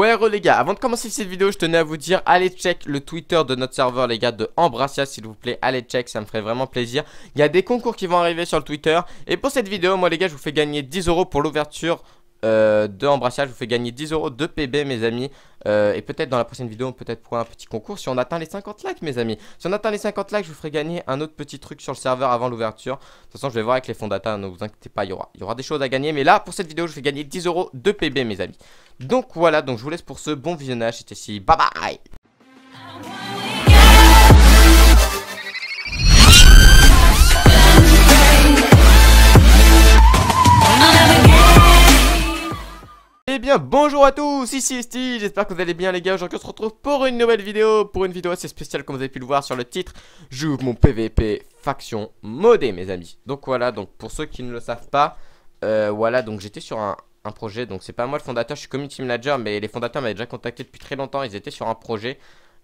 Ouais les gars, avant de commencer cette vidéo, je tenais à vous dire, allez check le Twitter de notre serveur les gars de Ambracia s'il vous plaît, allez check, ça me ferait vraiment plaisir. Il y a des concours qui vont arriver sur le Twitter et pour cette vidéo, moi les gars, je vous fais gagner 10 euros pour l'ouverture euh, de embrassage vous fais gagner 10 euros de PB mes amis euh, et peut-être dans la prochaine vidéo peut-être pour un petit concours si on atteint les 50 likes mes amis si on atteint les 50 likes je vous ferai gagner un autre petit truc sur le serveur avant l'ouverture de toute façon je vais voir avec les fondateurs ne vous inquiétez pas il y aura, il y aura des choses à gagner mais là pour cette vidéo je vous fais gagner 10 euros de PB mes amis donc voilà donc je vous laisse pour ce bon visionnage c'était si bye bye bonjour à tous, ici Esti, j'espère que vous allez bien les gars, aujourd'hui on se retrouve pour une nouvelle vidéo, pour une vidéo assez spéciale comme vous avez pu le voir sur le titre, j'ouvre mon PVP faction Modé mes amis. Donc voilà, donc pour ceux qui ne le savent pas, euh, voilà, donc j'étais sur un, projet, donc c'est pas moi le fondateur, je suis community manager, mais les fondateurs m'avaient déjà contacté depuis très longtemps, ils étaient sur un projet,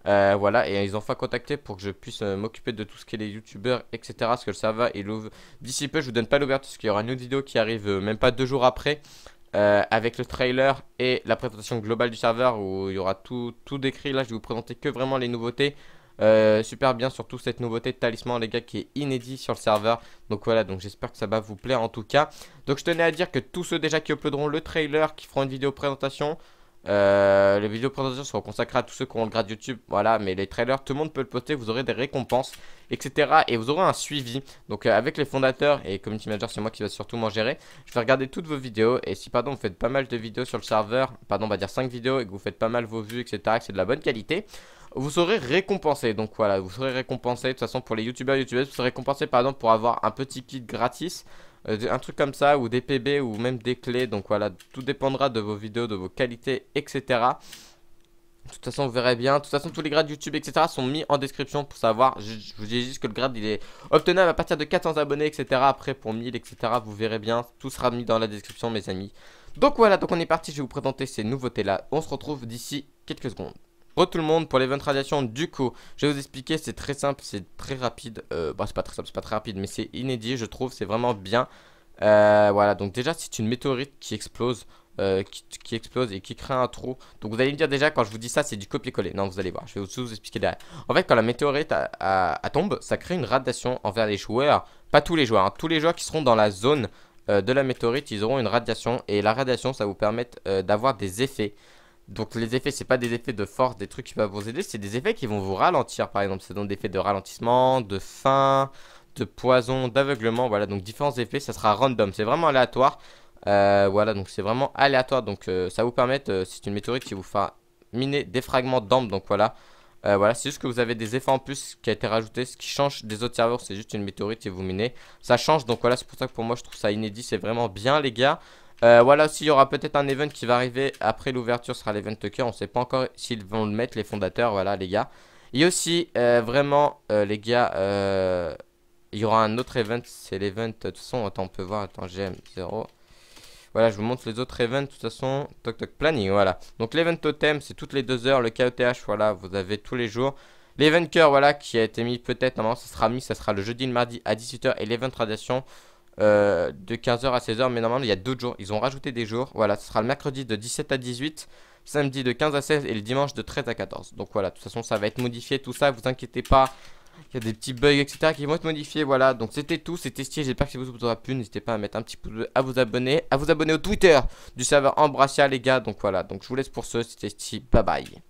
euh, voilà, et ils ont enfin contacté pour que je puisse euh, m'occuper de tout ce qui est les youtubeurs, etc. Parce que le serveur il ouvre d'ici peu. Je vous donne pas l'ouverture parce qu'il y aura une autre vidéo qui arrive même pas deux jours après. Euh, avec le trailer et la présentation globale du serveur où il y aura tout, tout décrit. Là, je vais vous présenter que vraiment les nouveautés. Euh, super bien, surtout cette nouveauté de talisman, les gars, qui est inédit sur le serveur. Donc voilà, donc j'espère que ça va vous plaire en tout cas. Donc je tenais à dire que tous ceux déjà qui uploaderont le trailer, qui feront une vidéo présentation, euh, les vidéos présentations seront consacrées à tous ceux qui ont le grade YouTube. Voilà, mais les trailers, tout le monde peut le poster. Vous aurez des récompenses, etc. Et vous aurez un suivi. Donc, euh, avec les fondateurs et community manager, c'est moi qui va surtout m'en gérer. Je vais regarder toutes vos vidéos. Et si, pardon, vous faites pas mal de vidéos sur le serveur, pardon, on va dire 5 vidéos et que vous faites pas mal vos vues, etc., que c'est de la bonne qualité vous serez récompensé. Donc voilà, vous serez récompensé. De toute façon, pour les youtubeurs, youtubeuses, vous serez récompensé par exemple pour avoir un petit kit gratis. Euh, un truc comme ça, ou des PB, ou même des clés. Donc voilà, tout dépendra de vos vidéos, de vos qualités, etc. De toute façon, vous verrez bien. De toute façon, tous les grades YouTube, etc. sont mis en description pour savoir. Je, vous dis juste que le grade, il est obtenable à partir de 400 abonnés, etc. Après, pour 1000, etc. Vous verrez bien. Tout sera mis dans la description, mes amis. Donc voilà, donc on est parti. Je vais vous présenter ces nouveautés-là. On se retrouve d'ici quelques secondes tout le monde pour l'event radiation du coup je vais vous expliquer c'est très simple c'est très rapide euh, Bon bah, c'est pas très simple c'est pas très rapide mais c'est inédit je trouve c'est vraiment bien euh, voilà donc déjà c'est une météorite qui explose euh, qui, qui, explose et qui crée un trou. Donc vous allez me dire déjà quand je vous dis ça c'est du copier-coller. Non vous allez voir, je vais vous, expliquer derrière. En fait quand la météorite a, tombe, ça crée une radiation envers les joueurs. Pas tous les joueurs, hein. tous les joueurs qui seront dans la zone de la météorite, ils auront une radiation. Et la radiation ça vous permet d'avoir des effets. Donc les effets, c'est pas des effets de force, des trucs qui peuvent vous aider, c'est des effets qui vont vous ralentir. Par exemple, C'est donc des effets de ralentissement, de faim, de poison, d'aveuglement. Voilà, donc différents effets, ça sera random. C'est vraiment aléatoire. Euh, voilà, donc c'est vraiment aléatoire. Donc euh, ça vous permet, c'est une météorite qui vous fera miner des fragments d'ambre. Donc voilà, euh, voilà, c'est juste que vous avez des effets en plus qui a été rajouté, ce qui change des autres serveurs. C'est juste une météorite et vous minez. Ça change, donc voilà, c'est pour ça que pour moi je trouve ça inédit. C'est vraiment bien, les gars. Euh, voilà aussi, il y aura peut-être un event qui va arriver après l'ouverture, sera l'event coeur On ne sait pas encore s'ils vont le mettre, les fondateurs, voilà les gars. Et aussi, euh, vraiment, euh, les gars, il y aura un autre event, c'est l'event, de toute façon, attends, on peut voir, attends, GM0. Voilà, je vous montre les autres events, de toute façon, toc toc planning, voilà. Donc l'event totem, c'est toutes les deux heures, le KOTH, voilà, vous avez tous les jours. L'event cœur, voilà, qui a été mis peut-être, normalement, ce sera mis, ça sera le jeudi, et le mardi à 18h, et l'event radiation, euh, de 15h à 16h, mais normalement il y a d'autres jours. Ils ont rajouté des jours. Voilà, ce sera le mercredi de 17 à 18, samedi de 15 à 16 et le dimanche de 13 à 14. Donc voilà, de toute façon ça va être modifié, tout ça, vous inquiétez pas. Il y a des petits bugs, etc. qui vont être modifiés. Voilà, donc c'était tout, c'était testiers J'espère que ça vous aura plu. N'hésitez pas à mettre un petit pouce à vous abonner, à vous abonner au Twitter du serveur Embrassia, les gars. Donc voilà, donc je vous laisse pour ce, c'était Steve. Bye bye.